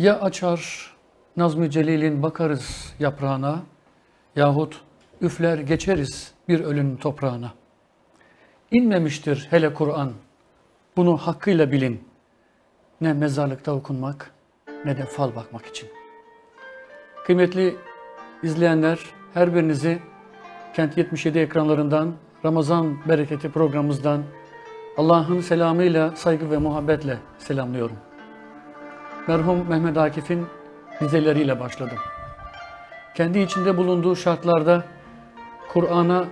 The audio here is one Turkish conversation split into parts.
Ya açar Nazmi Celil'in bakarız yaprağına yahut üfler geçeriz bir ölün toprağına. İnmemiştir hele Kur'an. Bunu hakkıyla bilin. Ne mezarlıkta okunmak ne de fal bakmak için. Kıymetli izleyenler her birinizi Kent 77 ekranlarından Ramazan Bereketi programımızdan Allah'ın selamıyla, saygı ve muhabbetle selamlıyorum merhum Mehmet Akif'in dizeleriyle başladım. Kendi içinde bulunduğu şartlarda Kur'an'a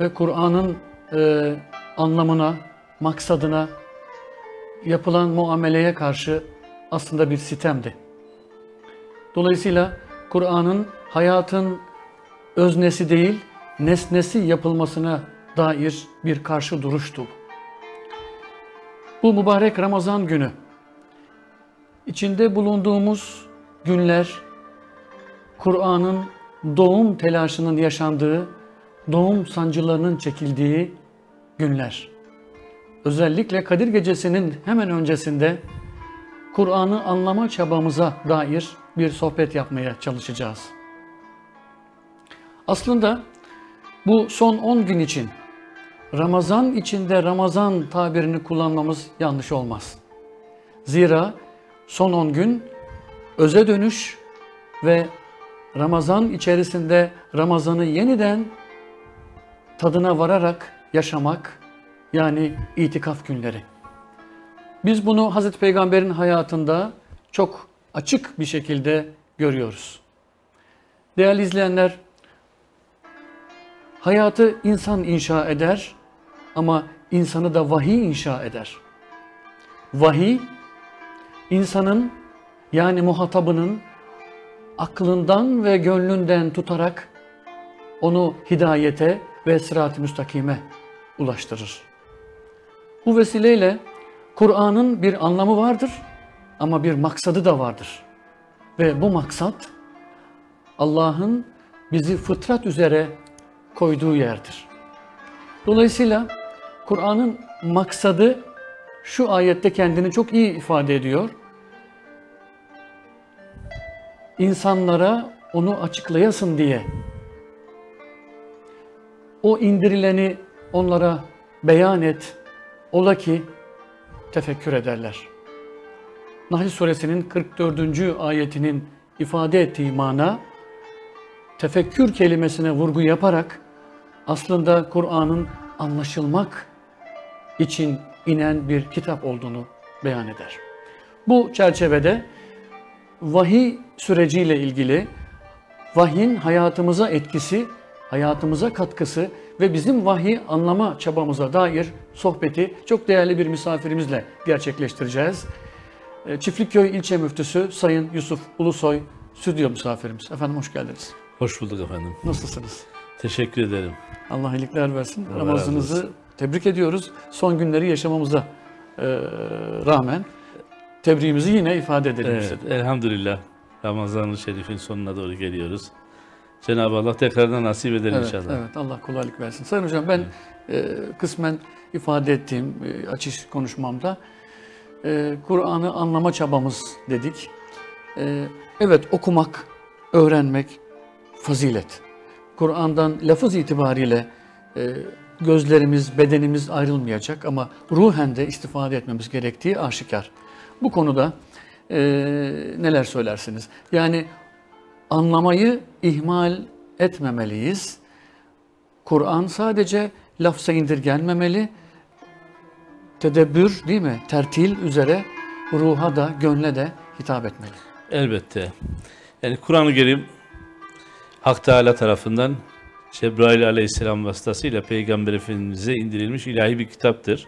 ve Kur'an'ın e, anlamına, maksadına yapılan muameleye karşı aslında bir sitemdi. Dolayısıyla Kur'an'ın hayatın öznesi değil, nesnesi yapılmasına dair bir karşı duruştu. Bu mübarek Ramazan günü İçinde bulunduğumuz günler Kur'an'ın doğum telaşının yaşandığı, doğum sancılarının çekildiği günler. Özellikle Kadir Gecesi'nin hemen öncesinde Kur'an'ı anlama çabamıza dair bir sohbet yapmaya çalışacağız. Aslında bu son 10 gün için Ramazan içinde Ramazan tabirini kullanmamız yanlış olmaz. Zira son 10 gün öze dönüş ve Ramazan içerisinde Ramazan'ı yeniden tadına vararak yaşamak yani itikaf günleri. Biz bunu Hazreti Peygamber'in hayatında çok açık bir şekilde görüyoruz. Değerli izleyenler, hayatı insan inşa eder ama insanı da vahiy inşa eder. Vahiy insanın yani muhatabının aklından ve gönlünden tutarak onu hidayete ve sırat-ı müstakime ulaştırır. Bu vesileyle Kur'an'ın bir anlamı vardır ama bir maksadı da vardır. Ve bu maksat Allah'ın bizi fıtrat üzere koyduğu yerdir. Dolayısıyla Kur'an'ın maksadı şu ayette kendini çok iyi ifade ediyor insanlara onu açıklayasın diye o indirileni onlara beyan et ola ki tefekkür ederler. Nahl suresinin 44. ayetinin ifade ettiği mana tefekkür kelimesine vurgu yaparak aslında Kur'an'ın anlaşılmak için inen bir kitap olduğunu beyan eder. Bu çerçevede vahiy süreciyle ilgili vahyin hayatımıza etkisi, hayatımıza katkısı ve bizim vahiy anlama çabamıza dair sohbeti çok değerli bir misafirimizle gerçekleştireceğiz. Ee, Çiftlikköy İlçe Müftüsü Sayın Yusuf Ulusoy stüdyo misafirimiz. Efendim hoş geldiniz. Hoş bulduk efendim. Nasılsınız? Teşekkür ederim. Allah iyilikler versin. Allah Ramazınızı tebrik ediyoruz. Son günleri yaşamamıza e, rağmen tebriğimizi yine ifade edelim evet, istedim. Elhamdülillah Ramazan-ı Şerif'in sonuna doğru geliyoruz. Cenab-ı Allah tekrardan nasip eder evet, inşallah. Evet, Allah kolaylık versin. Sayın Hocam ben evet. e, kısmen ifade ettiğim e, açış konuşmamda e, Kur'an'ı anlama çabamız dedik. E, evet okumak, öğrenmek fazilet. Kur'an'dan lafız itibariyle e, gözlerimiz, bedenimiz ayrılmayacak ama ruhen de istifade etmemiz gerektiği aşikar. Bu konuda e, neler söylersiniz? Yani anlamayı ihmal etmemeliyiz. Kur'an sadece lafza indirgenmemeli. Tedebbür değil mi? Tertil üzere ruha da gönle de hitap etmeli. Elbette. Yani Kur'an-ı Kerim Hak Teala tarafından Cebrail aleyhisselam vasıtasıyla Peygamber Efendimiz'e indirilmiş ilahi bir kitaptır.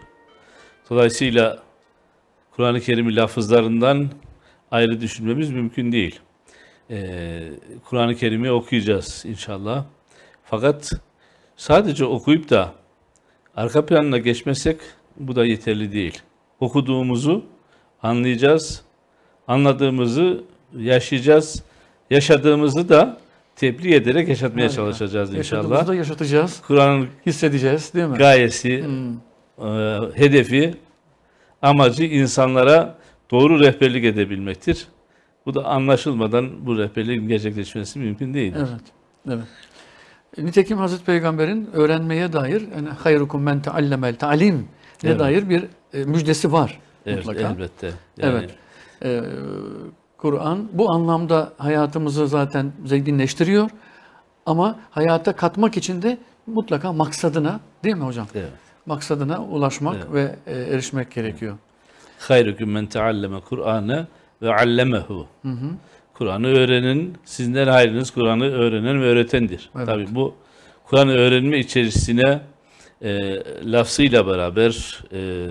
Dolayısıyla Kur'an-ı Kerim'i lafızlarından ayrı düşünmemiz mümkün değil. Ee, Kur'an-ı Kerim'i okuyacağız inşallah. Fakat sadece okuyup da arka planına geçmesek bu da yeterli değil. Okuduğumuzu anlayacağız, anladığımızı yaşayacağız, yaşadığımızı da tebliğ ederek yaşatmaya Aynen. çalışacağız inşallah. Yaşadığımızı da yaşatacağız, Kur'an'ın hissedeceğiz değil mi? Gayesi, hmm. e, hedefi amacı insanlara doğru rehberlik edebilmektir. Bu da anlaşılmadan bu rehberliğin gerçekleşmesi mümkün değildir. Evet, evet. E, nitekim Hazreti Peygamber'in öğrenmeye dair yani hayrukum men teallemel talim ne evet. dair bir e, müjdesi var evet, mutlaka. Elbette. Yani... Evet. E, Kur'an bu anlamda hayatımızı zaten zenginleştiriyor ama hayata katmak için de mutlaka maksadına değil mi hocam? Evet maksadına ulaşmak evet. ve e, erişmek gerekiyor. Hayrukum men tealleme Kur'an'ı ve allemehu. Kur'an'ı öğrenin, sizden hayrınız Kur'an'ı öğrenen ve öğretendir. Evet. Tabi bu Kur'an öğrenme içerisine e, lafzıyla beraber e,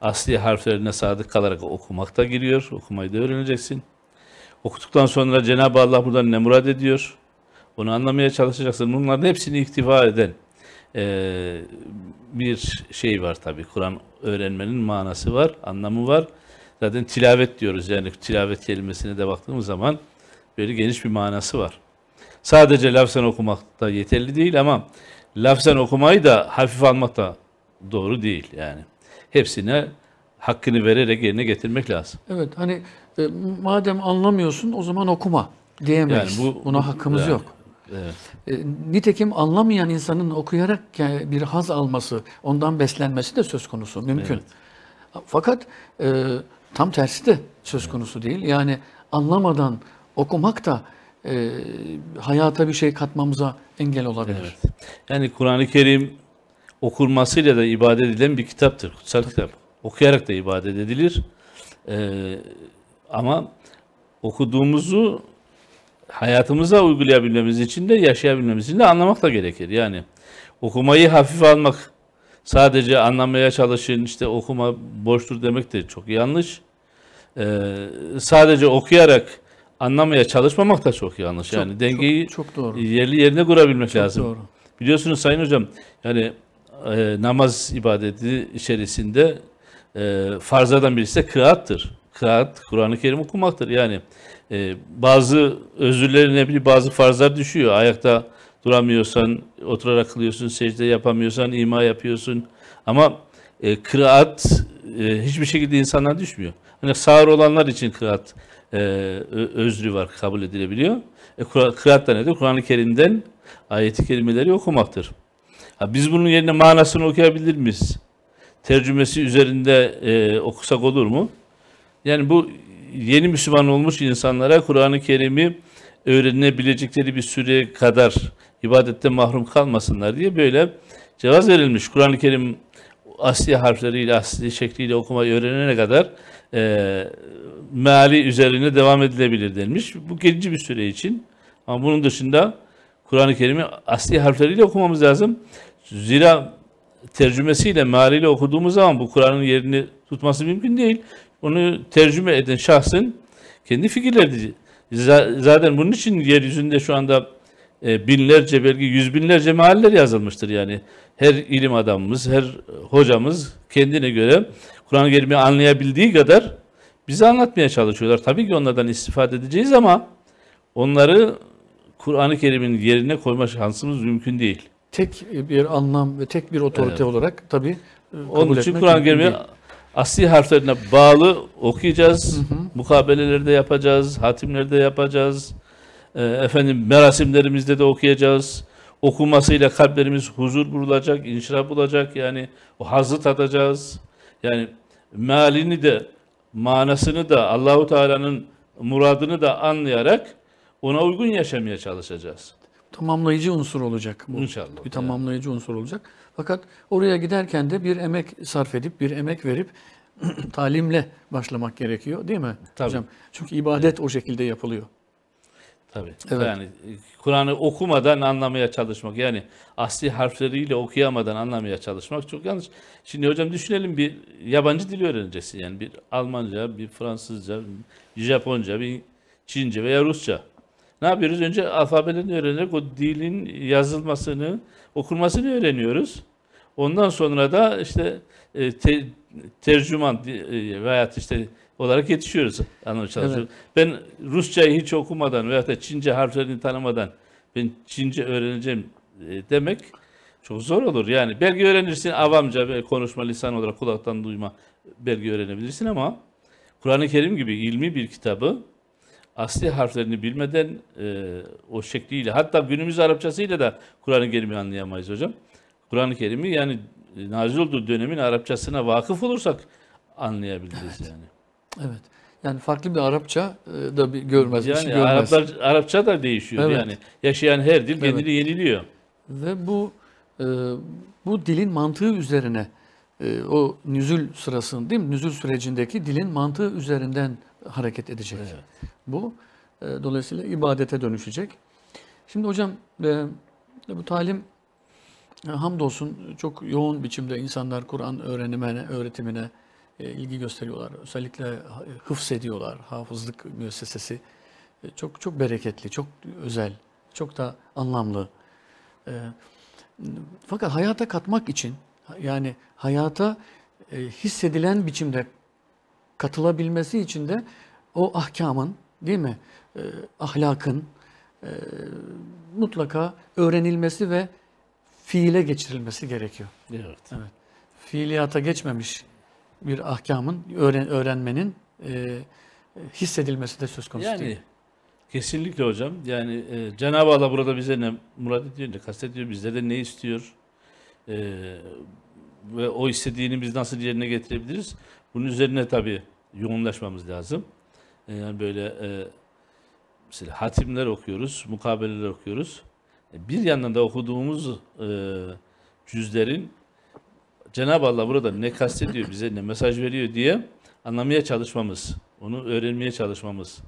asli harflerine sadık kalarak okumakta giriyor. Okumayı da öğreneceksin. Okuduktan sonra Cenab-ı Allah buradan ne murad ediyor? Bunu anlamaya çalışacaksın. Bunların hepsini iktifa eden e, bir şey var tabi. Kur'an öğrenmenin manası var, anlamı var. Zaten tilavet diyoruz yani tilavet kelimesine de baktığımız zaman böyle geniş bir manası var. Sadece lafzen okumak da yeterli değil ama lafzen okumayı da hafif almak da doğru değil yani. Hepsine hakkını vererek yerine getirmek lazım. Evet hani e, madem anlamıyorsun o zaman okuma diyemeyiz. Yani bu, Buna hakkımız yani, yok. Evet. Ee, nitekim anlamayan insanın okuyarak e, bir haz alması, ondan beslenmesi de söz konusu, mümkün. Evet. Fakat e, tam tersi de söz konusu değil. Yani anlamadan okumak da e, hayata bir şey katmamıza engel olabilir. Evet. Yani Kur'an-ı Kerim okunmasıyla da ibadet edilen bir kitaptır, kutsal kitap. Okuyarak da ibadet edilir. Ee, ama okuduğumuzu hayatımıza uygulayabilmemiz için de yaşayabilmemiz için de anlamak da gerekir. Yani okumayı hafif almak sadece anlamaya çalışın işte okuma boştur demek de çok yanlış. Ee, sadece okuyarak anlamaya çalışmamak da çok yanlış. Çok, yani dengeyi çok, çok doğru. yerli yerine kurabilmek çok lazım. Doğru. Biliyorsunuz Sayın Hocam yani e, namaz ibadeti içerisinde e, farzlardan birisi de kıraattır. Kıraat Kur'an-ı Kerim okumaktır. Yani e, bazı özürlerine bir bazı farzlar düşüyor. Ayakta duramıyorsan, oturarak kılıyorsun, secde yapamıyorsan, ima yapıyorsun. Ama e, kıraat e, hiçbir şekilde insanlar düşmüyor. Hani sağır olanlar için kıraat e, özrü var, kabul edilebiliyor. E, kıraat da nedir? Kur'an-ı Kerim'den ayeti kelimeleri okumaktır. Ha, biz bunun yerine manasını okuyabilir miyiz? Tercümesi üzerinde e, okusak olur mu? Yani bu yeni Müslüman olmuş insanlara Kur'an-ı Kerim'i öğrenebilecekleri bir süre kadar ibadette mahrum kalmasınlar diye böyle cevaz verilmiş. Kur'an-ı Kerim asli harfleriyle, asli şekliyle okumayı öğrenene kadar e, meali üzerine devam edilebilir denmiş. Bu geçici bir süre için. Ama bunun dışında Kur'an-ı Kerim'i asli harfleriyle okumamız lazım. Zira tercümesiyle, maliyle okuduğumuz zaman bu Kur'an'ın yerini tutması mümkün değil onu tercüme eden şahsın kendi fikirleri. Zaten bunun için yeryüzünde şu anda e, binlerce belki yüz binlerce mahaller yazılmıştır yani. Her ilim adamımız, her hocamız kendine göre Kur'an-ı Kerim'i anlayabildiği kadar bize anlatmaya çalışıyorlar. Tabii ki onlardan istifade edeceğiz ama onları Kur'an-ı Kerim'in yerine koyma şansımız mümkün değil. Tek bir anlam ve tek bir otorite evet. olarak tabii e, kabul Onun için Kur'an-ı Kerim'i asli harflerine bağlı okuyacağız. Hı hı. Mukabelelerde yapacağız, hatimlerde yapacağız. E, efendim merasimlerimizde de okuyacağız. Okumasıyla kalplerimiz huzur bulacak, inşirah bulacak. Yani o hazı tadacağız. Yani malini de manasını da Allahu Teala'nın muradını da anlayarak ona uygun yaşamaya çalışacağız. Tamamlayıcı unsur olacak bu. İnşallah. Bir tamamlayıcı yani. unsur olacak. Fakat oraya giderken de bir emek sarf edip, bir emek verip talimle başlamak gerekiyor değil mi Tabii. hocam? Çünkü ibadet evet. o şekilde yapılıyor. Tabii. Evet. Yani e, Kur'an'ı okumadan anlamaya çalışmak yani asli harfleriyle okuyamadan anlamaya çalışmak çok yanlış. Şimdi hocam düşünelim bir yabancı dil öğrencisi yani bir Almanca, bir Fransızca, bir Japonca, bir Çince veya Rusça ne yapıyoruz? Önce alfabelerini öğrenerek o dilin yazılmasını, okunmasını öğreniyoruz. Ondan sonra da işte e, te, tercüman e, veya işte olarak yetişiyoruz. Anlamaya Evet. Ben Rusçayı hiç okumadan veya da Çince harflerini tanımadan ben Çince öğreneceğim e, demek çok zor olur. Yani belge öğrenirsin avamca ve konuşma lisan olarak kulaktan duyma belge öğrenebilirsin ama Kur'an-ı Kerim gibi ilmi bir kitabı asli harflerini bilmeden e, o şekliyle hatta günümüz Arapçasıyla da Kur'an-ı Kerim'i anlayamayız hocam. Kur'an-ı Kerim'i yani e, nazil olduğu dönemin Arapçasına vakıf olursak anlayabiliriz evet. yani. Evet. Yani farklı bir Arapça e, da bir görmez. Yani şey görmez. Araplar, Arapça da değişiyor evet. yani. Yaşayan her dil kendini evet. yeniliyor. Ve bu e, bu dilin mantığı üzerine e, o nüzül sırasının değil mi? Nüzül sürecindeki dilin mantığı üzerinden hareket edecek. Evet bu. E, dolayısıyla ibadete dönüşecek. Şimdi hocam e, bu talim e, hamdolsun çok yoğun biçimde insanlar Kur'an öğrenimine, öğretimine ilgi gösteriyorlar. Özellikle hıfz ediyorlar. Hafızlık müessesesi çok çok bereketli, çok özel, çok da anlamlı. Fakat hayata katmak için yani hayata hissedilen biçimde katılabilmesi için de o ahkamın değil mi? E, ahlakın e, mutlaka öğrenilmesi ve fiile geçirilmesi gerekiyor. Evet. evet. Fiiliyata geçmemiş bir ahkamın, öğren, öğrenmenin e, hissedilmesi de söz konusu yani, değil. Kesinlikle hocam. Yani e, Cenab-ı Allah burada bize ne murad ediyor, ne kastediyor, bizde de ne istiyor e, ve o istediğini biz nasıl yerine getirebiliriz? Bunun üzerine tabii yoğunlaşmamız lazım yani böyle e, mesela hatimler okuyoruz, mukabeleler okuyoruz. E, bir yandan da okuduğumuz e, cüzlerin Cenab-ı Allah burada ne kastediyor bize, ne mesaj veriyor diye anlamaya çalışmamız, onu öğrenmeye çalışmamız,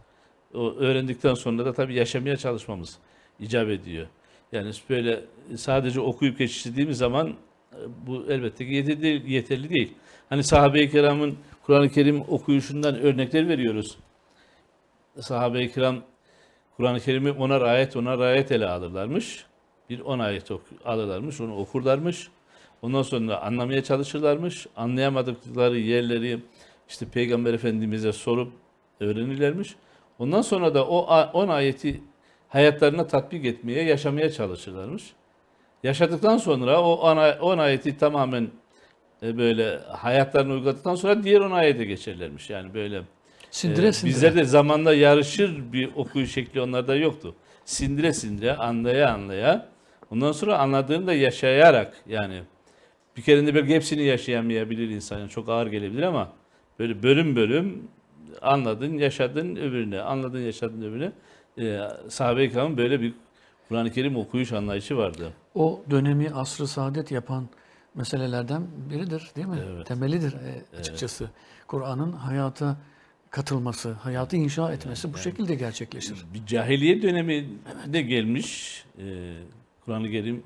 o öğrendikten sonra da tabii yaşamaya çalışmamız icap ediyor. Yani böyle sadece okuyup geçiştirdiğimiz zaman e, bu elbette ki yeterli değil. Yeterli değil. Hani sahabe-i kiramın Kur'an-ı Kerim okuyuşundan örnekler veriyoruz sahabe-i kiram Kur'an-ı Kerim'i onar ayet onar ayet ele alırlarmış. Bir on ayet ok alırlarmış, onu okurlarmış. Ondan sonra anlamaya çalışırlarmış. Anlayamadıkları yerleri işte Peygamber Efendimiz'e sorup öğrenirlermiş. Ondan sonra da o on ayeti hayatlarına tatbik etmeye, yaşamaya çalışırlarmış. Yaşadıktan sonra o on ayeti tamamen e, böyle hayatlarına uyguladıktan sonra diğer on ayete geçerlermiş. Yani böyle sindire ee, sindire. Bizlerde zamanla yarışır bir okuyuş şekli onlarda yoktu. Sindire sindire, anlaya anlaya. Ondan sonra anladığını da yaşayarak yani bir kerinde belki hepsini yaşayamayabilir insan. çok ağır gelebilir ama böyle bölüm bölüm anladın, yaşadın öbürünü, anladın, yaşadın öbürünü. Ee, sahabe-i böyle bir Kur'an-ı Kerim okuyuş anlayışı vardı. O dönemi asrı saadet yapan meselelerden biridir değil mi? Evet. Temelidir e, açıkçası. Evet. Kur'an'ın hayata katılması, hayatı inşa etmesi yani, bu şekilde gerçekleşir. Bir cahiliye dönemi de gelmiş. Ee, Kur'an-ı Kerim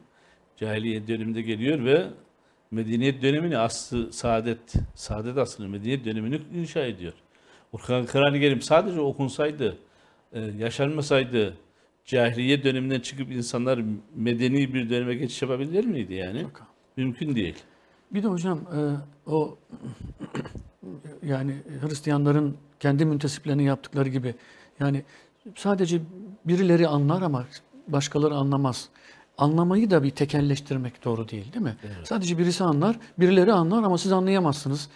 cahiliye döneminde geliyor ve medeniyet dönemini aslı saadet, saadet aslını medeniyet dönemini inşa ediyor. Kur'an-ı Kerim sadece okunsaydı, e, yaşanmasaydı cahiliye döneminden çıkıp insanlar medeni bir döneme geçiş yapabilir miydi yani? Yok. Mümkün değil. Bir de hocam e, o yani Hristiyanların kendi müntesiplerinin yaptıkları gibi. Yani sadece birileri anlar ama başkaları anlamaz. Anlamayı da bir tekelleştirmek doğru değil değil mi? Evet. Sadece birisi anlar, birileri anlar ama siz anlayamazsınız.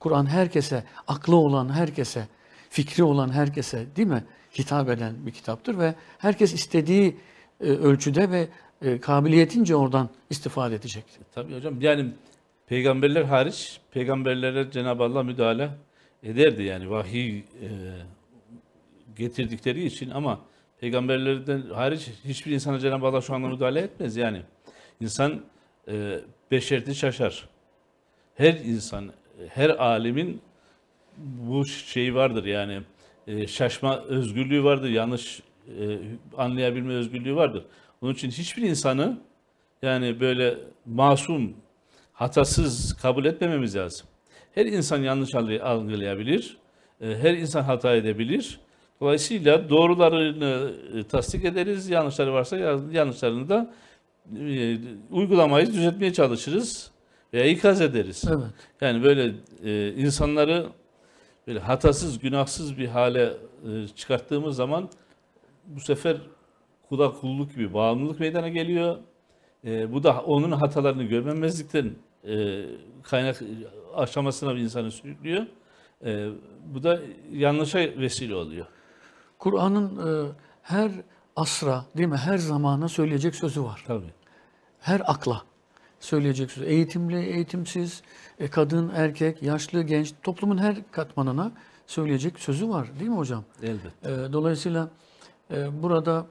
Kur'an herkese, aklı olan herkese, fikri olan herkese değil mi? Hitap eden bir kitaptır ve herkes istediği e, ölçüde ve e, kabiliyetince oradan istifade edecek. E, tabii hocam yani peygamberler hariç peygamberlere Cenab-ı Allah müdahale ederdi yani vahiy e, getirdikleri için ama peygamberlerden hariç hiçbir insana Cenab-ı Allah şu anda müdahale etmez yani. İnsan e, beşerti şaşar. Her insan, her alimin bu şey vardır yani e, şaşma özgürlüğü vardır, yanlış e, anlayabilme özgürlüğü vardır. Onun için hiçbir insanı yani böyle masum, hatasız kabul etmememiz lazım. Her insan yanlış algılayabilir. E, her insan hata edebilir. Dolayısıyla doğrularını e, tasdik ederiz. Yanlışları varsa yanlışlarını da e, uygulamayı düzeltmeye çalışırız veya ikaz ederiz. Evet. Yani böyle insanları böyle hatasız, günahsız bir hale çıkarttığımız zaman bu sefer kula kulluk gibi bağımlılık meydana geliyor. E, bu da onun hatalarını görmemezlikten e, kaynak aşamasına bir insanı sürüklüyor. E, bu da yanlışa vesile oluyor. Kur'an'ın e, her asra değil mi her zamana söyleyecek sözü var. Tabii. Her akla söyleyecek sözü. Eğitimli, eğitimsiz, e, kadın, erkek, yaşlı, genç toplumun her katmanına söyleyecek sözü var değil mi hocam? Elbette. E, dolayısıyla e, burada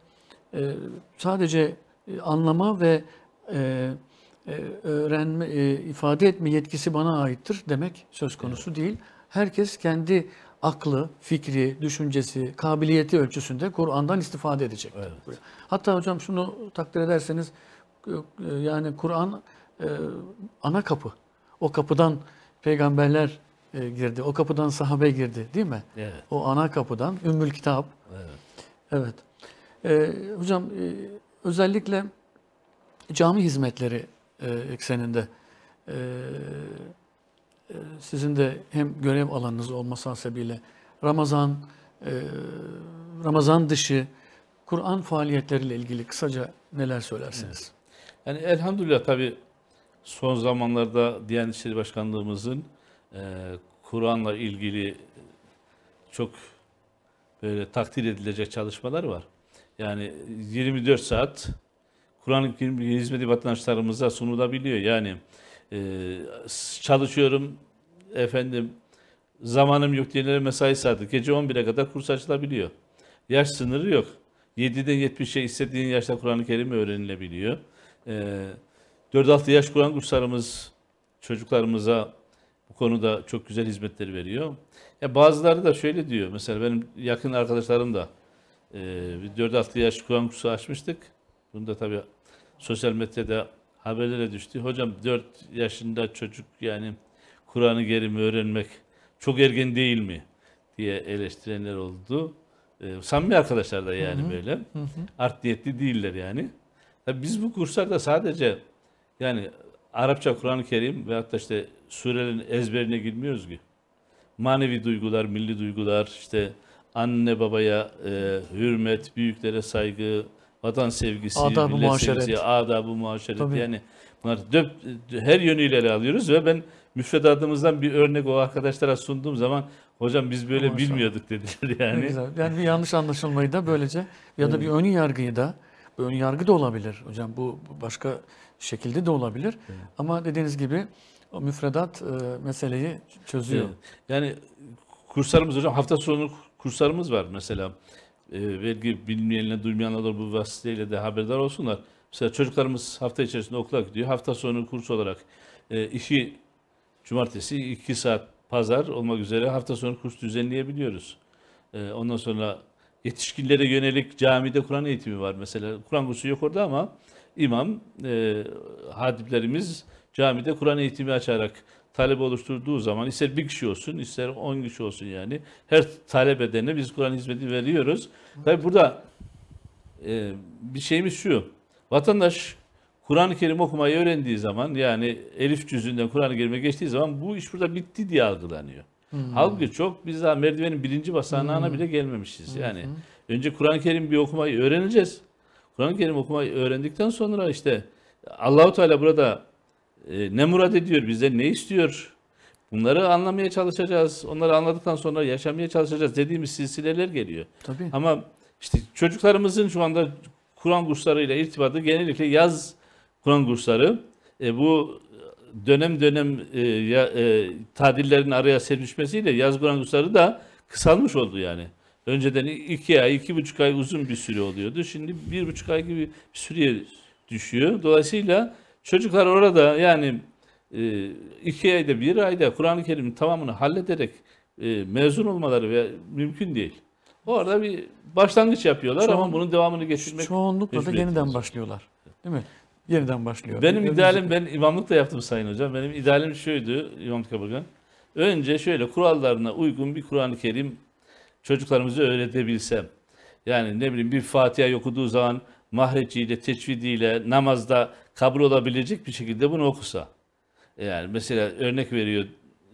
e, sadece e, anlama ve e, e, öğrenme, e, ifade etme yetkisi bana aittir demek söz konusu evet. değil. Herkes kendi aklı, fikri, düşüncesi, kabiliyeti ölçüsünde Kur'an'dan istifade edecek. Evet. Hatta hocam şunu takdir ederseniz e, yani Kur'an ana kapı. O kapıdan peygamberler girdi. O kapıdan sahabe girdi değil mi? Evet. O ana kapıdan Ümmül Kitap. Evet. Evet. Hocam özellikle cami hizmetleri e, ekseninde e, e, sizin de hem görev alanınız olması hasebiyle Ramazan, e, Ramazan dışı Kur'an faaliyetleriyle ilgili kısaca neler söylersiniz? Yani elhamdülillah tabi son zamanlarda Diyanet İşleri Başkanlığımızın e, Kur'an'la ilgili çok böyle takdir edilecek çalışmalar var. Yani 24 saat Kur'an-ı Kerim hizmeti vatandaşlarımıza sunulabiliyor. Yani e, çalışıyorum efendim zamanım yok diyenlere mesai saati gece 11'e kadar kurs açılabiliyor. Yaş sınırı yok. 7'den 70'e istediğin yaşta Kur'an-ı Kerim öğrenilebiliyor. E, 4-6 yaş Kur'an kurslarımız çocuklarımıza bu konuda çok güzel hizmetleri veriyor. Ya bazıları da şöyle diyor. Mesela benim yakın arkadaşlarım da e, 4-6 yaş Kur'an kursu açmıştık. Bunu da tabii sosyal medyada haberlere düştü. Hocam 4 yaşında çocuk yani Kur'an-ı Kerim'i öğrenmek çok ergen değil mi diye eleştirenler oldu. Ee, samimi arkadaşlar da yani hı hı. böyle. Hı hı. Art niyetli değiller yani. Tabii biz bu kurslarda sadece yani Arapça Kur'an-ı Kerim veyahut da işte surelerin ezberine girmiyoruz ki. Manevi duygular, milli duygular, işte anne babaya e, hürmet, büyüklere saygı, Vatan sevgisi, adab-ı millet sevgisi, adab-ı muaşeret. Tabii. Yani bunlar döp, her yönüyle ele alıyoruz ve ben müfredatımızdan bir örnek o arkadaşlara sunduğum zaman hocam biz böyle Maşallah. bilmiyorduk dediler yani. güzel. Yani bir yanlış anlaşılmayı da böylece ya da bir ön yargıyı da ön yargı da olabilir hocam bu başka şekilde de olabilir. Evet. Ama dediğiniz gibi o müfredat e, meseleyi çözüyor. Evet. Yani kurslarımız hocam hafta sonu kurslarımız var mesela e, belki bilmeyenler, duymayanlar bu vasıtayla de haberdar olsunlar. Mesela çocuklarımız hafta içerisinde okula gidiyor. Hafta sonu kurs olarak e, işi cumartesi iki saat pazar olmak üzere hafta sonu kurs düzenleyebiliyoruz. E, ondan sonra yetişkinlere yönelik camide Kur'an eğitimi var mesela. Kur'an kursu yok orada ama imam, e, hadiplerimiz camide Kur'an eğitimi açarak talep oluşturduğu zaman ister bir kişi olsun ister on kişi olsun yani her talep edene biz Kur'an hizmeti veriyoruz. Tabi burada e, bir şeyimiz şu vatandaş Kur'an-ı Kerim okumayı öğrendiği zaman yani Elif cüzünden Kur'an-ı Kerim'e geçtiği zaman bu iş burada bitti diye algılanıyor. Hmm. Halbuki çok biz daha merdivenin birinci basamağına hmm. bile gelmemişiz. Hmm. Yani önce Kur'an-ı Kerim bir okumayı öğreneceğiz. Kur'an-ı Kerim okumayı öğrendikten sonra işte Allahu Teala burada ee, ne murad ediyor, bize, ne istiyor? Bunları anlamaya çalışacağız. Onları anladıktan sonra yaşamaya çalışacağız dediğimiz silsileler geliyor. Tabii. Ama işte çocuklarımızın şu anda Kur'an kurslarıyla irtibatı genellikle yaz Kur'an kursları. E, bu dönem dönem e, ya, e, tadillerin araya serpişmesiyle yaz Kur'an kursları da kısalmış oldu yani. Önceden iki ay, iki buçuk ay uzun bir süre oluyordu. Şimdi bir buçuk ay gibi bir süreye düşüyor. Dolayısıyla Çocuklar orada yani e, iki ayda bir ayda Kur'an-ı Kerim'in tamamını hallederek e, mezun olmaları ve mümkün değil. Orada bir başlangıç yapıyorlar Çoğun, ama bunun devamını getirmek Çoğunlukla da yeniden başlıyorlar. Değil mi? Yeniden başlıyor. Benim Önce... idealim, ben imamlık da yaptım Sayın Hocam. Benim idealim şuydu imam Kaburgan. Önce şöyle kurallarına uygun bir Kur'an-ı Kerim çocuklarımıza öğretebilsem. Yani ne bileyim bir Fatiha okuduğu zaman mahreciyle, teçvidiyle, namazda kabul olabilecek bir şekilde bunu okusa. E yani mesela örnek veriyor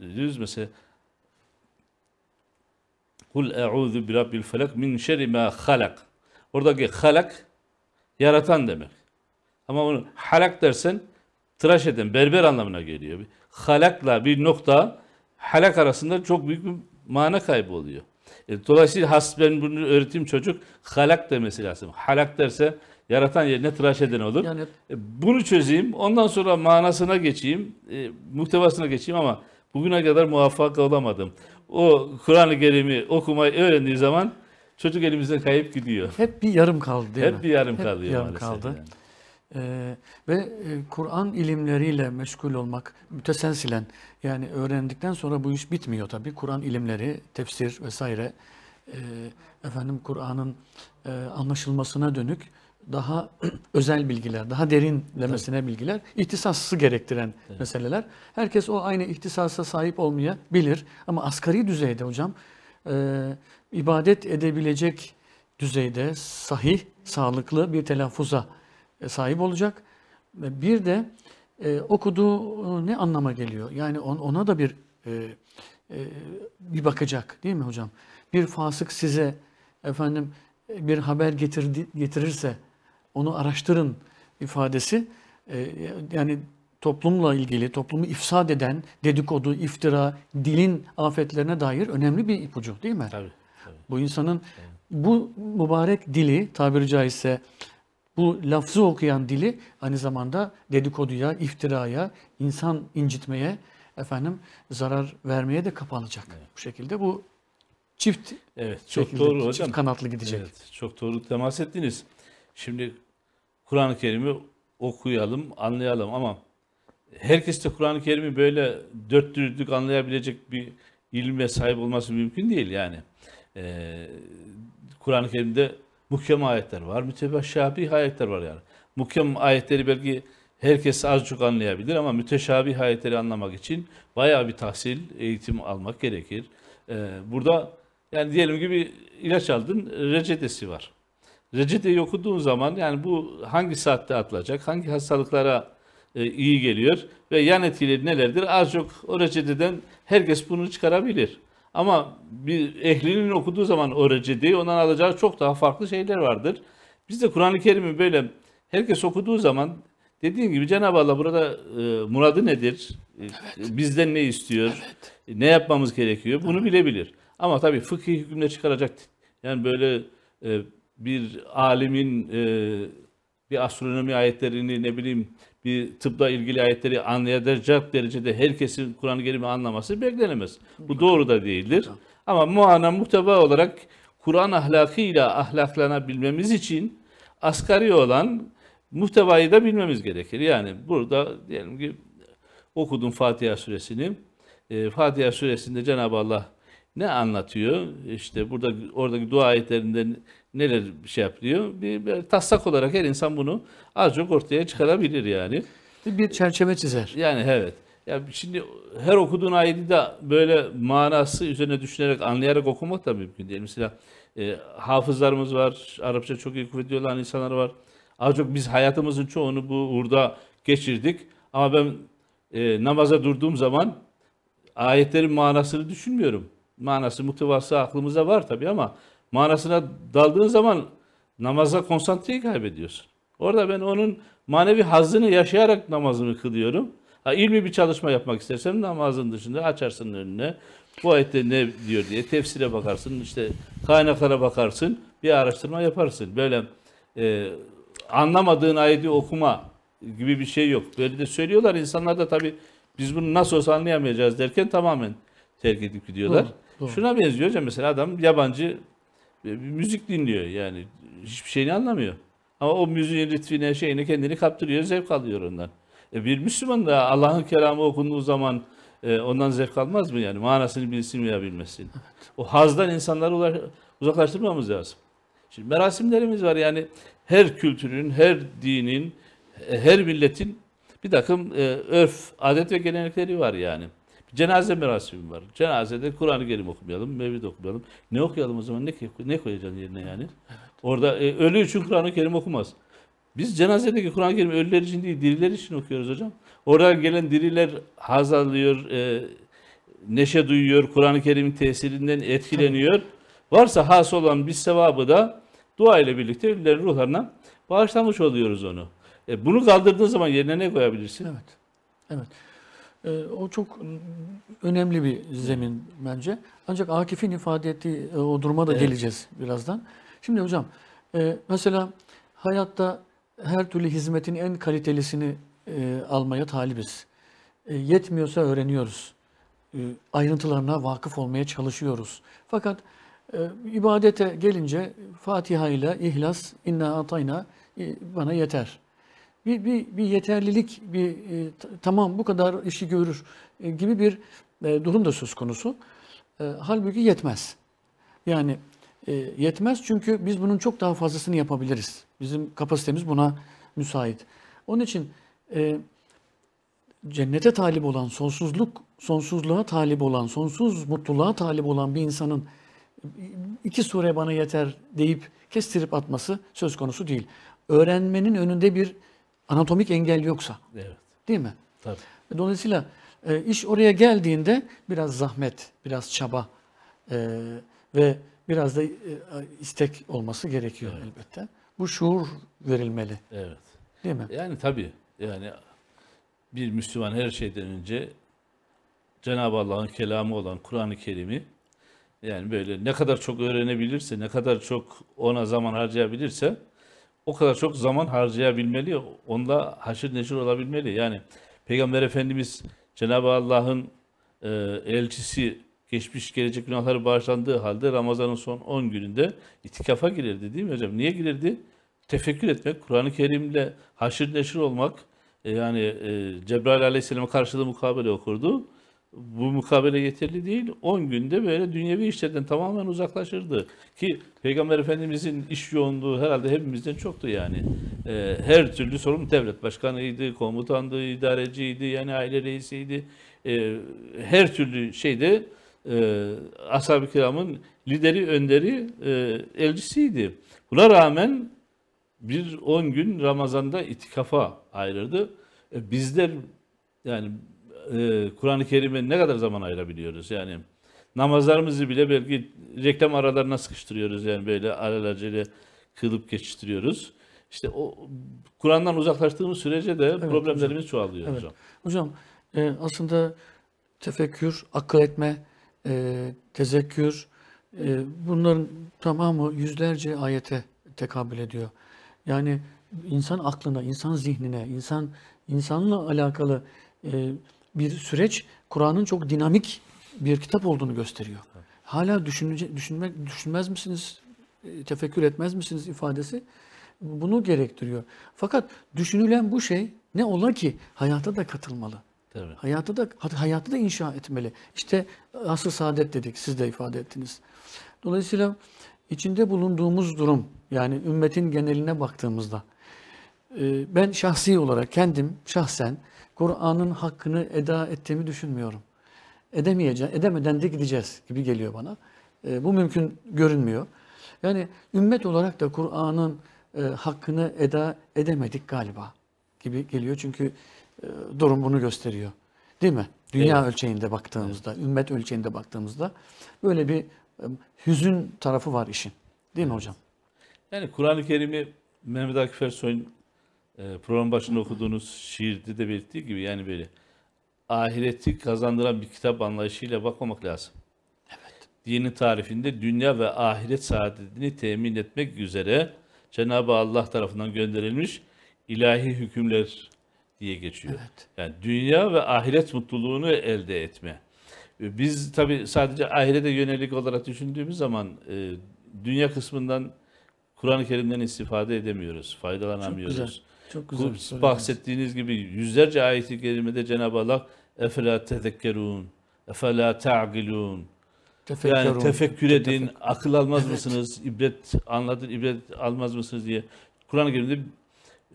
düz mesela Kul e'udhu bi rabbil felak min şerri ma halak. Oradaki halak yaratan demek. Ama onu halak dersen tıraş eden, berber anlamına geliyor. Halakla bir nokta halak arasında çok büyük bir mana kaybı oluyor. E, dolayısıyla has ben bunu öğretim çocuk halak demesi lazım. Halak derse Yaratan yerine tıraş eden olur. Yani... E, bunu çözeyim. Ondan sonra manasına geçeyim. E, muhtevasına geçeyim ama bugüne kadar muvaffak olamadım. O Kur'an-ı Kerim'i okumayı öğrendiği zaman çocuk elimizden kayıp gidiyor. Hep bir yarım kaldı değil Hep mi? bir yarım Hep kalıyor bir yarım Kaldı. Yani. Ee, ve e, Kur'an ilimleriyle meşgul olmak mütesensilen yani öğrendikten sonra bu iş bitmiyor tabii. Kur'an ilimleri, tefsir vesaire e, efendim Kur'an'ın e, anlaşılmasına dönük daha özel bilgiler, daha derinlemesine Tabii. bilgiler, ihtisası gerektiren evet. meseleler. Herkes o aynı ihtisasa sahip olmaya bilir ama asgari düzeyde hocam e, ibadet edebilecek düzeyde sahih, sağlıklı bir telaffuza e, sahip olacak. Bir de e, okuduğu e, ne anlama geliyor? Yani on, ona da bir e, e, bir bakacak değil mi hocam? Bir fasık size efendim e, bir haber getirdi, getirirse onu araştırın ifadesi e, yani toplumla ilgili, toplumu ifsad eden dedikodu, iftira, dilin afetlerine dair önemli bir ipucu değil mi? Tabii. tabii. Bu insanın tabii. bu mübarek dili tabiri caizse bu lafzı okuyan dili aynı zamanda dedikoduya, iftiraya, insan incitmeye, efendim zarar vermeye de kapanacak. Evet. Bu şekilde bu çift evet, çok şekilde, doğru çift hocam. kanatlı gidecek. Evet, çok doğru temas ettiniz. Şimdi Kur'an-ı Kerim'i okuyalım, anlayalım ama herkes de Kur'an-ı Kerim'i böyle dört dürüstlük anlayabilecek bir ilme sahip olması mümkün değil yani. Ee, Kur'an-ı Kerim'de muhkem ayetler var, müteşabih ayetler var yani. Muhkem ayetleri belki herkes azıcık anlayabilir ama müteşabih ayetleri anlamak için bayağı bir tahsil, eğitim almak gerekir. Ee, burada yani diyelim ki bir ilaç aldın, reçetesi var reçeteyi okuduğun zaman yani bu hangi saatte atılacak, hangi hastalıklara e, iyi geliyor ve yan etkileri nelerdir az çok o reçeteden herkes bunu çıkarabilir. Ama bir ehlinin okuduğu zaman o reçeteyi ondan alacağı çok daha farklı şeyler vardır. Biz de Kur'an-ı Kerim'i böyle herkes okuduğu zaman dediğim gibi Cenab-ı Allah burada e, muradı nedir? E, evet. E, bizden ne istiyor? Evet. E, ne yapmamız gerekiyor? Bunu bilebilir. Ama tabii fıkhi hükümle çıkaracak yani böyle e, bir alimin e, bir astronomi ayetlerini ne bileyim bir tıpla ilgili ayetleri anlayacak derecede herkesin Kur'an-ı Kerim'i anlaması beklenemez. Bu doğru da değildir. Ama muana muhteva olarak Kur'an ahlakıyla ahlaklanabilmemiz için asgari olan muhtevayı da bilmemiz gerekir. Yani burada diyelim ki okudum Fatiha suresini. E, Fatiha suresinde Cenab-ı Allah ne anlatıyor? İşte burada oradaki dua ayetlerinde neler şey yapıyor? Bir, bir taslak olarak her insan bunu az çok ortaya çıkarabilir yani. Bir çerçeve çizer. Yani evet. Ya şimdi her okuduğun ayeti de böyle manası üzerine düşünerek, anlayarak okumak da mümkün değil. Mesela e, hafızlarımız var, Arapça çok iyi kuvvetli olan insanlar var. Az çok biz hayatımızın çoğunu bu uğurda geçirdik. Ama ben e, namaza durduğum zaman ayetlerin manasını düşünmüyorum. Manası, muhtevası aklımıza var tabii ama manasına daldığın zaman namaza konsantreyi kaybediyorsun. Orada ben onun manevi hazzını yaşayarak namazımı kılıyorum. Ha, ilmi bir çalışma yapmak istersen namazın dışında açarsın önüne. Bu ayette ne diyor diye tefsire bakarsın, işte kaynaklara bakarsın, bir araştırma yaparsın. Böyle e, anlamadığın ayeti okuma gibi bir şey yok. Böyle de söylüyorlar. İnsanlar da tabii biz bunu nasıl olsa anlayamayacağız derken tamamen terk edip gidiyorlar. Doğru, doğru. Şuna benziyor hocam mesela adam yabancı e, bir müzik dinliyor yani hiçbir şeyini anlamıyor. Ama o müziğin ritmine şeyini kendini kaptırıyor, zevk alıyor ondan. E bir Müslüman da Allah'ın kelamı okunduğu zaman e, ondan zevk almaz mı yani? Manasını bilsin veya bilmesin. O hazdan insanları uzaklaştırmamız lazım. Şimdi merasimlerimiz var yani her kültürün, her dinin, e, her milletin bir takım e, örf, adet ve gelenekleri var yani. Cenaze merasimi var. Cenazede Kur'an-ı Kerim okumayalım, Mevlid okuyalım. Ne okuyalım o zaman? Ne, ne koyacaksın yerine yani? Orada e, ölü için Kur'an-ı Kerim okumaz. Biz cenazedeki Kur'an-ı Kerim ölüler için değil, diriler için okuyoruz hocam. Oradan gelen diriler haz alıyor, e, neşe duyuyor, Kur'an-ı Kerim'in tesirinden etkileniyor. Varsa has olan bir sevabı da dua ile birlikte ölülerin ruhlarına bağışlamış oluyoruz onu. E, bunu kaldırdığın zaman yerine ne koyabilirsin? Evet. Evet. Ee, o çok ıı, önemli bir zemin bence. Ancak Akif'in ifade ettiği e, o duruma da evet. geleceğiz birazdan. Şimdi hocam e, mesela hayatta her türlü hizmetin en kalitelisini e, almaya talibiz. Yetmiyorsa öğreniyoruz. Ayrıntılarına vakıf olmaya çalışıyoruz. Fakat ibadete gelince Fatiha ile İhlas, İnna Atayna bana yeter bir, bir, bir yeterlilik, bir e, tamam bu kadar işi görür e, gibi bir e, durum da söz konusu. E, halbuki yetmez. Yani e, yetmez çünkü biz bunun çok daha fazlasını yapabiliriz. Bizim kapasitemiz buna müsait. Onun için e, cennete talip olan, sonsuzluk, sonsuzluğa talip olan, sonsuz mutluluğa talip olan bir insanın e, iki sure bana yeter deyip kestirip atması söz konusu değil. Öğrenmenin önünde bir Anatomik engel yoksa. Evet. Değil mi? Tabii. E, dolayısıyla e, iş oraya geldiğinde biraz zahmet, biraz çaba e, ve biraz da e, istek olması gerekiyor evet. elbette. Bu şuur verilmeli. Evet. Değil mi? Yani tabii. Yani bir Müslüman her şeyden önce Cenab-ı Allah'ın kelamı olan Kur'an-ı Kerim'i yani böyle ne kadar çok öğrenebilirse, ne kadar çok ona zaman harcayabilirse o kadar çok zaman harcayabilmeli, onda haşir neşir olabilmeli. Yani Peygamber Efendimiz Cenab-ı Allah'ın e, elçisi geçmiş gelecek günahları bağışlandığı halde Ramazan'ın son 10 gününde itikafa girirdi, değil mi hocam? Niye girirdi? Tefekkür etmek, Kur'an-ı Kerim'le haşir neşir olmak, e, yani e, Cebrail Aleyhisselam'a karşılığı mukabele okurdu bu mukabele yeterli değil. 10 günde böyle dünyevi işlerden tamamen uzaklaşırdı. Ki Peygamber Efendimizin iş yoğunluğu herhalde hepimizden çoktu yani. Ee, her türlü sorumlu devlet başkanıydı, komutandı, idareciydi, yani aile reisiydi. Ee, her türlü şeyde e, ashab-ı kiramın lideri, önderi, e, elçisiydi. Buna rağmen bir 10 gün Ramazan'da itikafa ayrıldı. E, bizler yani e, Kur'an-ı Kerim'e ne kadar zaman ayırabiliyoruz yani. Namazlarımızı bile belki reklam aralarına sıkıştırıyoruz yani böyle alelacele kılıp geçiştiriyoruz. İşte o Kur'an'dan uzaklaştığımız sürece de evet, problemlerimiz hocam. çoğalıyor evet. hocam. Hocam e, aslında tefekkür, akıl etme, e, tezekkür e, bunların tamamı yüzlerce ayete tekabül ediyor. Yani insan aklına, insan zihnine, insan insanla alakalı e, bir süreç Kur'an'ın çok dinamik bir kitap olduğunu gösteriyor. Hala düşünce, düşünmek düşünmez misiniz? E, tefekkür etmez misiniz ifadesi bunu gerektiriyor. Fakat düşünülen bu şey ne ola ki hayata da katılmalı. Tabii. Hayatı da hayatı da inşa etmeli. İşte asıl saadet dedik. Siz de ifade ettiniz. Dolayısıyla içinde bulunduğumuz durum yani ümmetin geneline baktığımızda e, ben şahsi olarak kendim şahsen Kur'an'ın hakkını eda ettiğimi düşünmüyorum. Edemeyeceğim, edemeden de gideceğiz gibi geliyor bana. E, bu mümkün görünmüyor. Yani ümmet olarak da Kur'an'ın e, hakkını eda edemedik galiba gibi geliyor. Çünkü e, durum bunu gösteriyor. Değil mi? Dünya evet. ölçeğinde baktığımızda, evet. ümmet ölçeğinde baktığımızda böyle bir e, hüzün tarafı var işin. Değil mi hocam? Yani Kur'an-ı Kerim'i Mehmet Akif Ersoy'un e, ee, program başında okuduğunuz şiirde de belirttiği gibi yani böyle ahireti kazandıran bir kitap anlayışıyla bakmamak lazım. Evet. Dinin tarifinde dünya ve ahiret saadetini temin etmek üzere Cenab-ı Allah tarafından gönderilmiş ilahi hükümler diye geçiyor. Evet. Yani dünya ve ahiret mutluluğunu elde etme. Ee, biz tabi sadece ahirete yönelik olarak düşündüğümüz zaman e, dünya kısmından Kur'an-ı Kerim'den istifade edemiyoruz, faydalanamıyoruz. Çok güzel. Çok güzel. Bu, bahsettiğiniz gibi yüzlerce ayeti kerimede Cenab-ı Allah efela tezekkerun, efela ta'gilun. Yani tefekkür edin, tefekkür. akıl almaz evet. mısınız? ibret anladın, ibret almaz mısınız diye. Kur'an-ı Kerim'de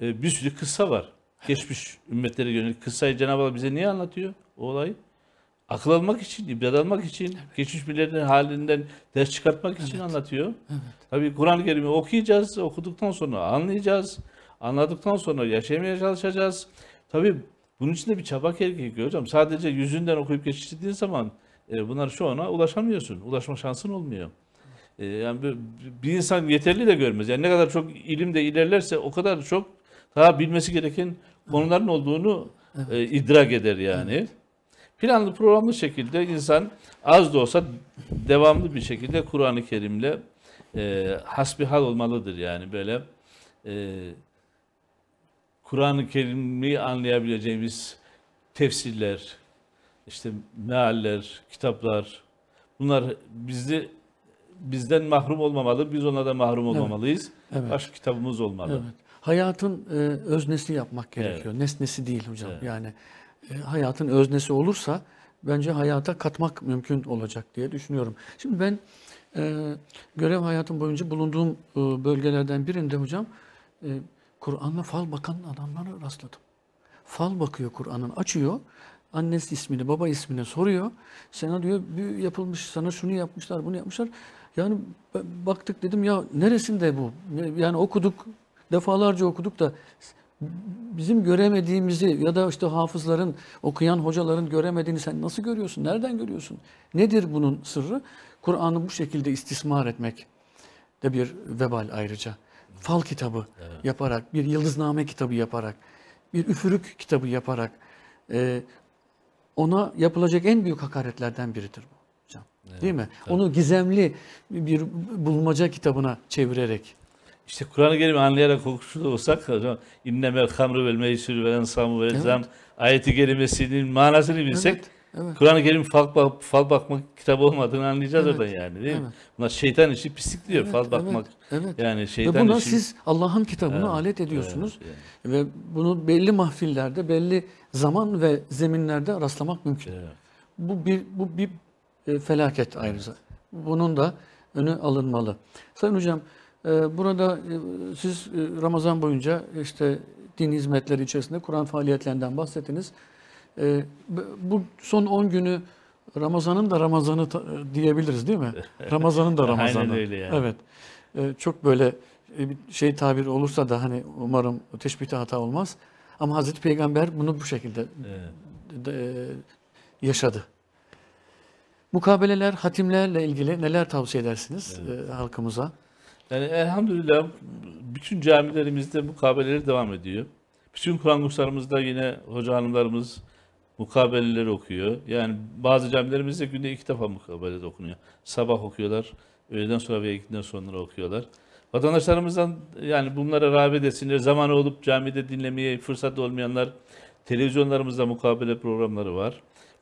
e, bir sürü kıssa var. Geçmiş ümmetlere yönelik kıssayı Cenab-ı Allah bize niye anlatıyor o olayı? Akıl almak için, ibret almak için, evet. geçmiş birilerinin halinden ders çıkartmak için evet. anlatıyor. Evet. Tabii Kur'an-ı Kerim'i okuyacağız, okuduktan sonra anlayacağız. Anladıktan sonra yaşamaya çalışacağız. Tabii bunun için de bir çaba gerekiyor hocam. Sadece yüzünden okuyup geçirdiğin zaman e, bunlar şu ana ulaşamıyorsun. Ulaşma şansın olmuyor. E, yani bir, bir insan yeterli de görmez. Yani ne kadar çok ilimde ilerlerse o kadar çok daha bilmesi gereken konuların olduğunu e, evet. e, idrak eder yani. Evet. Planlı programlı şekilde insan az da olsa devamlı bir şekilde Kur'an-ı Kerim'le e, hasbihal olmalıdır yani böyle. E, Kur'an-ı Kerim'i anlayabileceğimiz tefsirler, işte mealler, kitaplar bunlar bizi bizden mahrum olmamalı. Biz da mahrum olmamalıyız. Evet. Başka kitabımız olmalı. Evet. Hayatın e, öznesi yapmak gerekiyor. Evet. Nesnesi değil hocam. Evet. Yani e, hayatın öznesi olursa bence hayata katmak mümkün olacak diye düşünüyorum. Şimdi ben e, görev hayatım boyunca bulunduğum e, bölgelerden birinde hocam e, Kur'an'la fal bakan adamlara rastladım. Fal bakıyor Kur'an'ın açıyor. Annesi ismini, baba ismini soruyor. Sana diyor bir yapılmış, sana şunu yapmışlar, bunu yapmışlar. Yani baktık dedim ya neresinde bu? Yani okuduk, defalarca okuduk da bizim göremediğimizi ya da işte hafızların, okuyan hocaların göremediğini sen nasıl görüyorsun? Nereden görüyorsun? Nedir bunun sırrı? Kur'an'ı bu şekilde istismar etmek de bir vebal ayrıca fal kitabı evet. yaparak, bir yıldızname kitabı yaparak, bir üfürük kitabı yaparak e, ona yapılacak en büyük hakaretlerden biridir bu. can, Evet, Değil mi? Tabii. Onu gizemli bir bulmaca kitabına çevirerek. İşte Kur'an-ı Kerim'i anlayarak hukukçu da olsak İnnemel hamru vel meysir vel ensamu vel zam ayeti kelimesinin manasını bilsek evet. Evet. Kur'an-ı Kerim fal, bak, fal bakmak kitabı olmadığını anlayacağız evet. oradan yani değil mi? Evet. Bunlar şeytan işi pislik diyor evet, fal bakmak. Evet, Yani şeytan Ve buna işi... siz Allah'ın kitabını evet, alet ediyorsunuz. Evet, Ve bunu belli mahfillerde, belli zaman ve zeminlerde rastlamak mümkün. Evet. Bu bir bu bir e, felaket ayrıca. Bunun da önü alınmalı. Sayın hocam e, burada e, siz Ramazan boyunca işte din hizmetleri içerisinde Kur'an faaliyetlerinden bahsettiniz. E, bu son 10 günü Ramazan'ın da Ramazan'ı e, diyebiliriz değil mi? Ramazan'ın da Ramazan'ı. Aynen öyle yani. Evet. E, çok böyle e, şey tabir olursa da hani umarım teşbihte hata olmaz. Ama Hazreti Peygamber bunu bu şekilde evet. de, e, yaşadı. Mukabeleler, hatimlerle ilgili neler tavsiye edersiniz evet. e, halkımıza? Yani elhamdülillah bütün camilerimizde mukabeleleri devam ediyor. Bütün Kur'an kurslarımızda yine hoca hanımlarımız mukabeleleri okuyor. Yani bazı camilerimizde günde iki defa mukabele de okunuyor. Sabah okuyorlar, öğleden sonra ve ikiden sonra okuyorlar. Vatandaşlarımızdan yani bunlara rağbet etsinler. Zaman olup camide dinlemeye fırsat olmayanlar televizyonlarımızda mukabele programları var.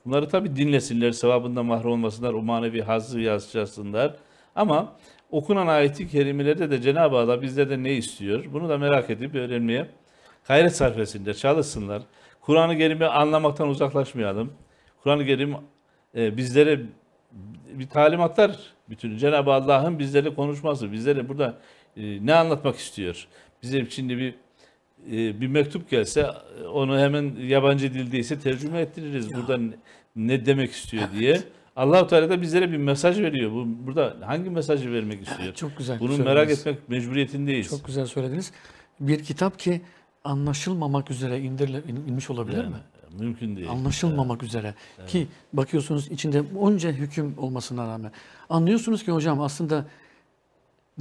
Bunları tabi dinlesinler, sevabından mahrum olmasınlar, o manevi hazzı yazacaksınlar. Ama okunan ayeti kerimelerde de Cenab-ı Allah bizlerden ne istiyor? Bunu da merak edip öğrenmeye gayret sarf etsinler, çalışsınlar. Kur'an-ı Kerim'i anlamaktan uzaklaşmayalım. Kuran-ı Kerim e, bizlere bir talimatlar bütün Cenab-ı Allah'ın bizlere konuşması, bizlere burada e, ne anlatmak istiyor? Bizim şimdi bir e, bir mektup gelse onu hemen yabancı dildeyse tercüme ettiririz. Ya. Burada ne demek istiyor evet. diye. Allahu Teala da bizlere bir mesaj veriyor. Bu burada hangi mesajı vermek istiyor? Evet, çok güzel. Bunu merak etmek mecburiyetindeyiz. Çok güzel söylediniz. Bir kitap ki anlaşılmamak üzere indirilmiş olabilir yani, mi? Mümkün değil. Anlaşılmamak yani. üzere. Evet. Ki bakıyorsunuz içinde onca hüküm olmasına rağmen. Anlıyorsunuz ki hocam aslında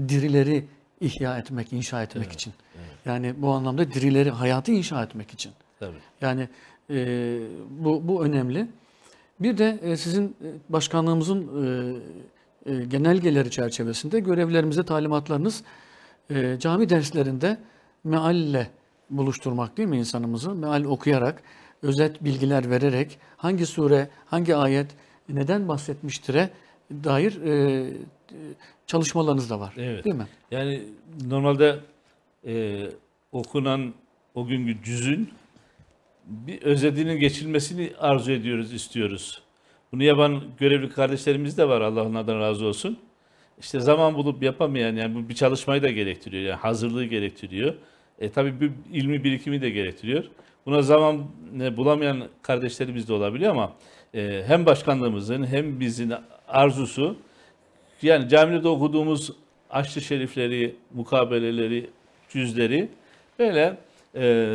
dirileri ihya etmek, inşa etmek evet, için. Evet. Yani bu anlamda dirileri, hayatı inşa etmek için. Tabii. Yani e, bu, bu önemli. Bir de e, sizin e, başkanlığımızın e, e, genelgeleri çerçevesinde görevlerimize talimatlarınız e, cami derslerinde mealle buluşturmak değil mi insanımızı? Meal okuyarak, özet bilgiler vererek hangi sure, hangi ayet neden bahsetmiştire dair e, çalışmalarınız da var. Evet. Değil mi? Yani normalde e, okunan o günkü cüzün bir özetinin geçilmesini arzu ediyoruz, istiyoruz. Bunu yapan görevli kardeşlerimiz de var Allah onlardan razı olsun. İşte zaman bulup yapamayan yani bu bir çalışmayı da gerektiriyor. Yani hazırlığı gerektiriyor. E tabii bir ilmi birikimi de gerektiriyor. Buna zaman ne bulamayan kardeşlerimiz de olabiliyor ama e, hem başkanlığımızın hem bizim arzusu yani camide okuduğumuz aşçı şerifleri, mukabeleleri, cüzleri böyle e,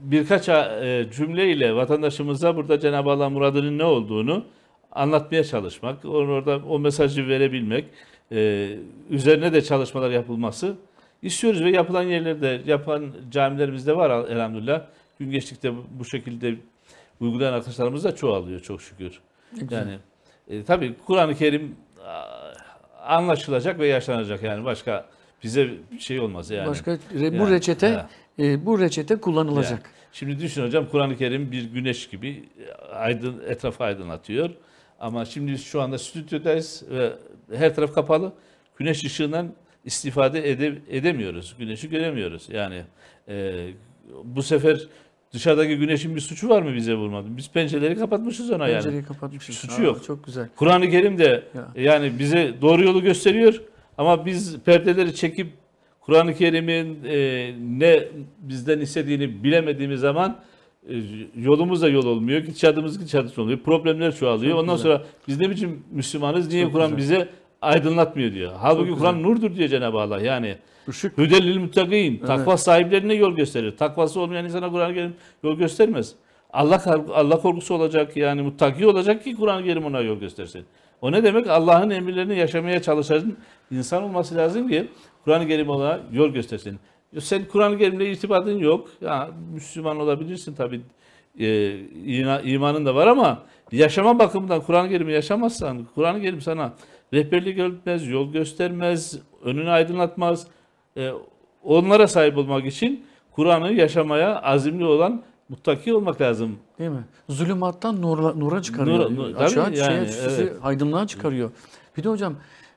birkaç e, cümleyle vatandaşımıza burada Cenab-ı Allah muradının ne olduğunu anlatmaya çalışmak, orada o mesajı verebilmek, e, üzerine de çalışmalar yapılması istiyoruz ve yapılan yerlerde, yapılan camilerimizde var elhamdülillah. Gün geçtikçe bu şekilde uygulayan arkadaşlarımız da çoğalıyor çok şükür. Yani e, tabii Kur'an-ı Kerim anlaşılacak ve yaşanacak yani başka bize bir şey olmaz yani. Başka bu yani, reçete e, bu reçete kullanılacak. Yani, şimdi düşün hocam Kur'an-ı Kerim bir güneş gibi e, aydın etrafı aydınlatıyor. Ama şimdi şu anda stüdyodayız ve her taraf kapalı. Güneş ışığından istifade ede, edemiyoruz. Güneşi göremiyoruz. Yani e, bu sefer dışarıdaki güneşin bir suçu var mı bize vurmadı? Biz pencereleri kapatmışız ona pencereyi yani. kapatmışız. Suçu Aa, yok. Çok güzel. Kur'an-ı Kerim de ya. yani bize doğru yolu gösteriyor ama biz perdeleri çekip Kur'an-ı Kerim'in e, ne bizden istediğini bilemediğimiz zaman e, yolumuz da yol olmuyor, gidişatımız gidişatımız olmuyor. Problemler çoğalıyor. Çok Ondan güzel. sonra biz ne biçim Müslümanız? Niye Kur'an bize aydınlatmıyor diyor. Halbuki Kur'an nurdur diyor Cenab-ı Allah. Yani Işık. Hüdellil müttakîn. Evet. Takva sahiplerine yol gösterir. Takvası olmayan insana Kur'an-ı yol göstermez. Allah Allah korkusu olacak yani muttaki olacak ki Kur'an-ı Kerim ona yol göstersin. O ne demek? Allah'ın emirlerini yaşamaya çalışan insan olması lazım ki Kur'an-ı Kerim ona yol göstersin. Sen Kur'an-ı Kerim'le irtibatın yok. Ya Müslüman olabilirsin tabi E, ee, imanın da var ama yaşama bakımından Kur'an-ı Kerim'i yaşamazsan Kur'an-ı Kerim sana rehberlik etmez, yol göstermez, önünü aydınlatmaz. E, onlara sahip olmak için Kur'an'ı yaşamaya azimli olan muttaki olmak lazım. Değil mi? Zulümattan nurla, nura çıkarıyor. Nur, nur, Açığa, yani, şeye, evet. aydınlığa çıkarıyor. Bir de hocam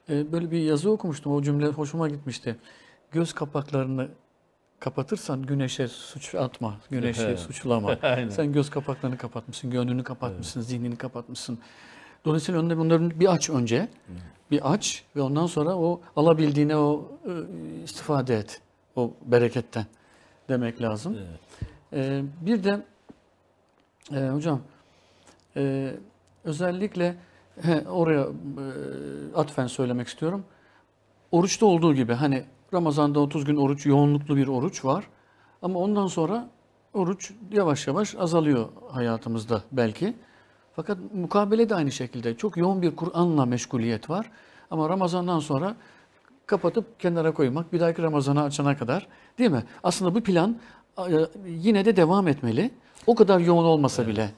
e, böyle bir yazı okumuştum. O cümle hoşuma gitmişti. Göz kapaklarını kapatırsan güneşe suç atma, güneşe suçlama. Sen göz kapaklarını kapatmışsın, gönlünü kapatmışsın, zihnini kapatmışsın. Dolayısıyla önde bunların bir aç önce. Bir aç ve ondan sonra o alabildiğine o e, istifade et. O bereketten demek lazım. Ee, bir de e, hocam e, özellikle he, oraya e, atfen söylemek istiyorum. Oruçta olduğu gibi hani Ramazan'da 30 gün oruç yoğunluklu bir oruç var. Ama ondan sonra oruç yavaş yavaş azalıyor hayatımızda belki. Fakat mukabele de aynı şekilde çok yoğun bir Kur'an'la meşguliyet var. Ama Ramazan'dan sonra kapatıp kenara koymak, bir dahaki Ramazan'a açana kadar değil mi? Aslında bu plan e, yine de devam etmeli. O kadar yoğun olmasa evet. bile.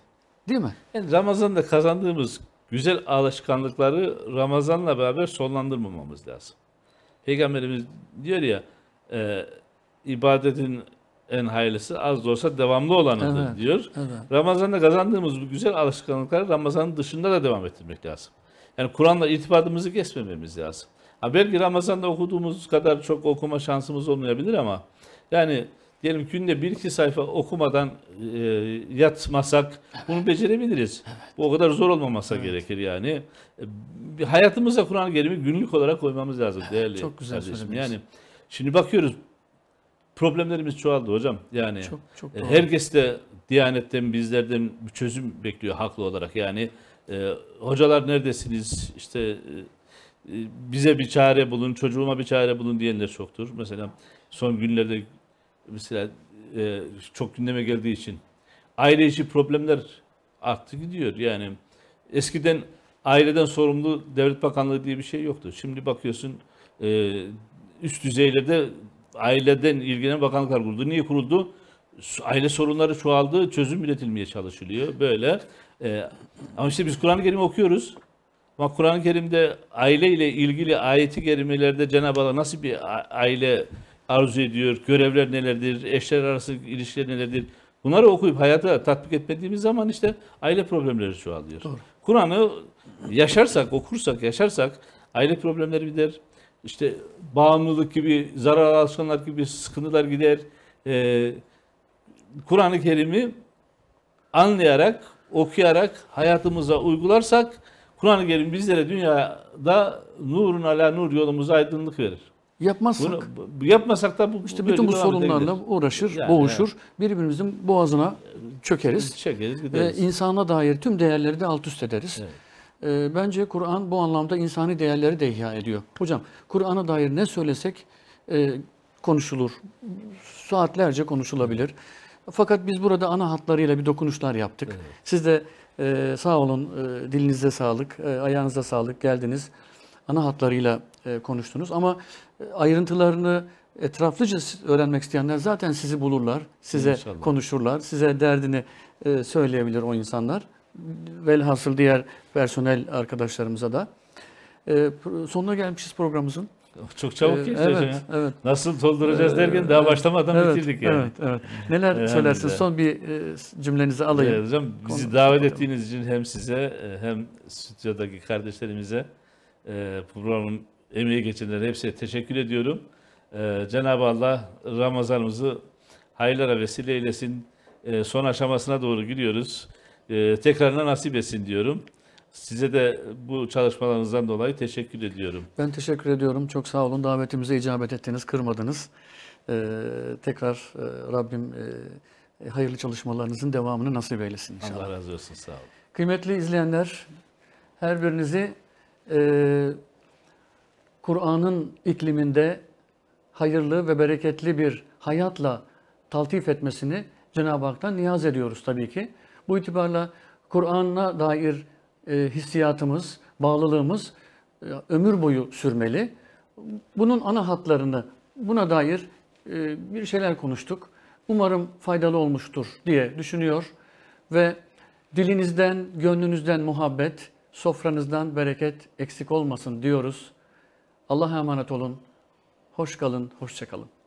Değil mi? Yani Ramazan'da kazandığımız güzel alışkanlıkları Ramazan'la beraber sonlandırmamamız lazım. Peygamberimiz diyor ya, e, ibadetin en hayırlısı az da olsa devamlı olanıdır evet, diyor. Evet. Ramazan'da kazandığımız bu güzel alışkanlıkları Ramazan'ın dışında da devam ettirmek lazım. Yani Kur'an'la irtibatımızı kesmememiz lazım. Ha belki Ramazan'da okuduğumuz kadar çok okuma şansımız olmayabilir ama yani diyelim günde bir iki sayfa okumadan e, yatmasak bunu becerebiliriz. Evet. Bu o kadar zor olmaması evet. gerekir yani. E, hayatımıza Kur'an-ı Kerim'i günlük olarak koymamız lazım evet, değerli çok güzel kardeşim. Yani şimdi bakıyoruz problemlerimiz çoğaldı hocam. Yani çok, çok e, doğru. herkes de Diyanet'ten bizlerden bir çözüm bekliyor haklı olarak. Yani e, hocalar neredesiniz? İşte e, e, bize bir çare bulun, çocuğuma bir çare bulun diyenler çoktur. Mesela son günlerde mesela e, çok gündeme geldiği için aile içi problemler arttı gidiyor. Yani eskiden aileden sorumlu devlet bakanlığı diye bir şey yoktu. Şimdi bakıyorsun e, üst düzeylerde aileden ilgilenen bakanlıklar kuruldu. Niye kuruldu? Aile sorunları çoğaldı, çözüm üretilmeye çalışılıyor. Böyle. Ee, ama işte biz Kur'an-ı Kerim okuyoruz. Ama Kur'an-ı Kerim'de aile ile ilgili ayeti kerimelerde Cenab-ı Allah nasıl bir aile arzu ediyor, görevler nelerdir, eşler arası ilişkiler nelerdir, Bunları okuyup hayata tatbik etmediğimiz zaman işte aile problemleri çoğalıyor. Kur'an'ı yaşarsak, okursak, yaşarsak aile problemleri gider, işte bağımlılık gibi, zarar alsınlar gibi sıkıntılar gider. E, Kur'an-ı Kerim'i anlayarak, okuyarak, hayatımıza uygularsak Kur'an-ı Kerim bizlere dünyada nurun ala nur yolumuza aydınlık verir. Yapmazsak. Bunu, yapmasak da bu işte bütün bu sorunlarla gider. uğraşır, yani, boğuşur. Yani. Birbirimizin boğazına çökeriz. Çökeriz gideriz. Ve insana dair tüm değerleri de alt üst ederiz. Evet e, bence Kur'an bu anlamda insani değerleri de ihya ediyor. Hocam Kur'an'a dair ne söylesek e, konuşulur. Saatlerce konuşulabilir. Fakat biz burada ana hatlarıyla bir dokunuşlar yaptık. Evet. Siz de e, sağ olun e, dilinize sağlık, e, ayağınıza sağlık geldiniz. Ana hatlarıyla e, konuştunuz ama e, ayrıntılarını etraflıca öğrenmek isteyenler zaten sizi bulurlar, size İnşallah. konuşurlar, size derdini e, söyleyebilir o insanlar velhasıl diğer personel arkadaşlarımıza da. E, sonuna gelmişiz programımızın. Çok çabuk ee, geçti evet, hocam. Ya. Evet. Nasıl dolduracağız ee, derken daha başlamadan evet, bitirdik yani. Evet, evet. Neler yani söylersiniz? Son bir e, cümlenizi alayım. Evet, hocam bizi Konu davet ettiğiniz için hem size e, hem stüdyodaki kardeşlerimize e, programın emeği geçenlere hepsine teşekkür ediyorum. Cenab-ı Allah Ramazanımızı hayırlara vesile eylesin. Son aşamasına doğru gidiyoruz e, tekrarına nasip etsin diyorum. Size de bu çalışmalarınızdan dolayı teşekkür ediyorum. Ben teşekkür ediyorum. Çok sağ olun. Davetimize icabet ettiniz, kırmadınız. Ee, tekrar e, Rabbim e, hayırlı çalışmalarınızın devamını nasip eylesin inşallah. Allah razı olsun. Sağ olun. Kıymetli izleyenler, her birinizi e, Kur'an'ın ikliminde hayırlı ve bereketli bir hayatla taltif etmesini Cenab-ı Hak'tan niyaz ediyoruz tabii ki. Bu itibarla Kur'an'a dair e, hissiyatımız, bağlılığımız e, ömür boyu sürmeli. Bunun ana hatlarını, buna dair e, bir şeyler konuştuk. Umarım faydalı olmuştur diye düşünüyor ve dilinizden, gönlünüzden muhabbet, sofranızdan bereket eksik olmasın diyoruz. Allah'a emanet olun, hoş kalın, hoşça kalın.